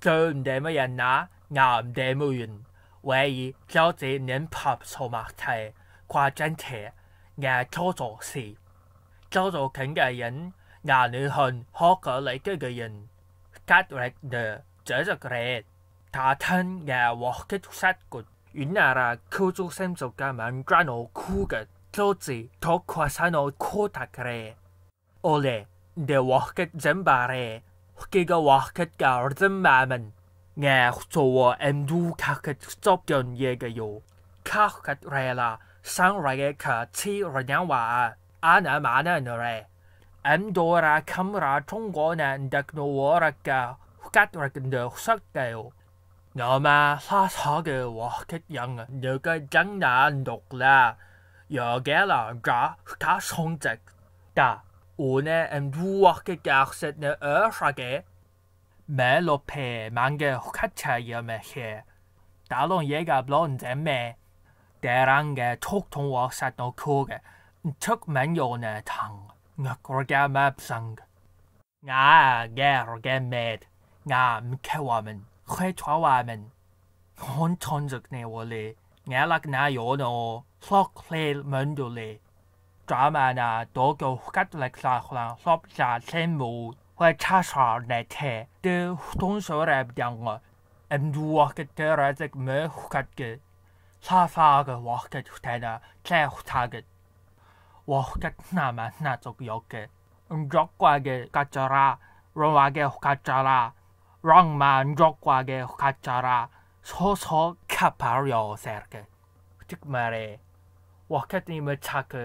좋은데뭐였나? 남대무윤 왜이 저지 낸팝 소막타에 과전태 nhà cho tổ sĩ. Cho tổ cảnh gà yến, nhà nữ hồn hó cỡ lấy cái gà yến. Cát rạch đờ, trở ra rệt. Thả thân nhà vô kết sát cụt. Yến nà ra khu chú xem dục gà mạng ra nổ khu gà cho chị thó khoa xa nổ khu tạc rệ. Ô lệ, để vô kết dẫm bà rệ. 기가와켓 가르든 마멘 nghe soa em du kaket stop don ye ga yo kaket rela sang ra ka ti ra nyang wa ana mana no re em do ra kam ra trong go na dak no wa ra ka kat ra kin de sak ga yo ma sa sa ge wa ket yang de ga jang na dok la yo ga la ga ta song jak da ohne em duachke garsetne öschage me lope mange hokatjaje meche dalon jega blond em me der ange tokton wa sat no koge n tuk men jo ne tang n gorga map sang nga ger gen med nga m kewa men khwe twa wa men hon ton zuk ne wo le nga lak na yo no flok le mundu le drama na do go kat la kla khla lop cha len mu wa cha sha na te de ton so ra byang em du wa ke te ra zek me kat ke sa fa ge wa ke ta na cha ta ge wa kat na ma na zo yo ke ng jok kwa ge ka cha ra ro wa ge ka cha ra rong ma ng jok kwa ge ka cha ra so so ka par yo ser ke tik mare wa kat ni me cha ke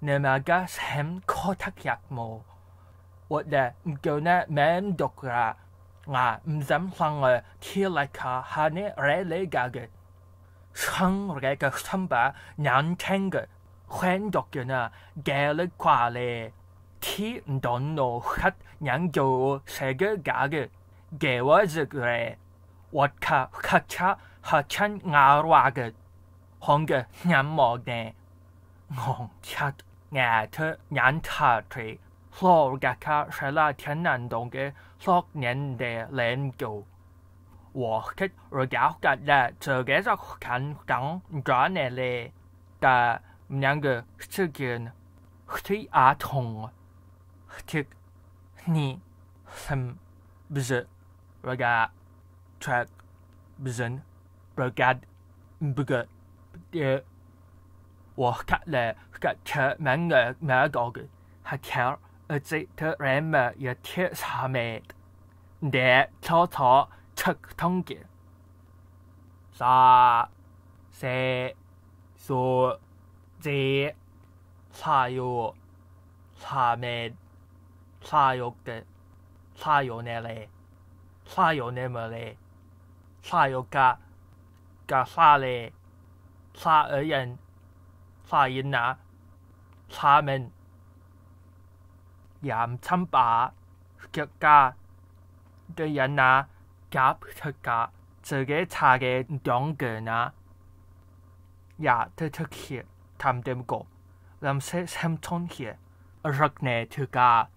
내마가 샘 코탁 약모 원래 음교나 맨 독라 ngà um dám sang ngờ thi lại cả hà nè rẽ lễ gà gờ sang rẽ gà sang bà nhàn chen gờ khoen đọc gờ nà gà lệ quả lệ thi đón nô khát nhàn dầu sẽ gờ gà gờ gà vợ dự rẽ vật cả khát cha hà chân ngà roa gờ hong gờ nhàn mò nè 昂赤牙特眼塔腿，落格卡是那天南洞嘅索人嘅領袖。我嘅而家格咧，自己就肯等咗你咧，但兩個之間係阿同，即你心不是而家卻不是而家不個嘅。我看了个天，门个明高的，还天，而且突然么又天上面的，你来操查出个统计。三、四、五、六、七、八、九、八月、八月、八月的，八月那来，八有那么来，八有个，个啥来？十二月。音啊，他们也盐掺巴，各家对人啊，夹出去，自己茶的掌柜呐，也得出去谈点个，咱们先先谈些肉内出去。